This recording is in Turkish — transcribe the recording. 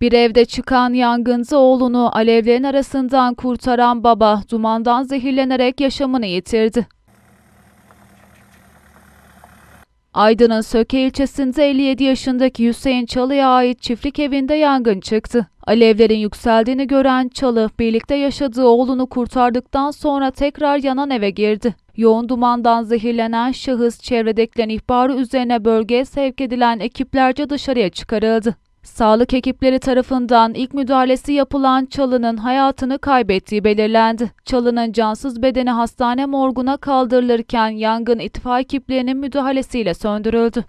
Bir evde çıkan yangında oğlunu alevlerin arasından kurtaran baba dumandan zehirlenerek yaşamını yitirdi. Aydın'ın Söke ilçesinde 57 yaşındaki Hüseyin Çalı'ya ait çiftlik evinde yangın çıktı. Alevlerin yükseldiğini gören Çalı, birlikte yaşadığı oğlunu kurtardıktan sonra tekrar yanan eve girdi. Yoğun dumandan zehirlenen şahıs çevredekilerin ihbarı üzerine bölgeye sevk edilen ekiplerce dışarıya çıkarıldı. Sağlık ekipleri tarafından ilk müdahalesi yapılan çalının hayatını kaybettiği belirlendi. Çalının cansız bedeni hastane morguna kaldırılırken yangın itfaiye ekiplerinin müdahalesiyle söndürüldü.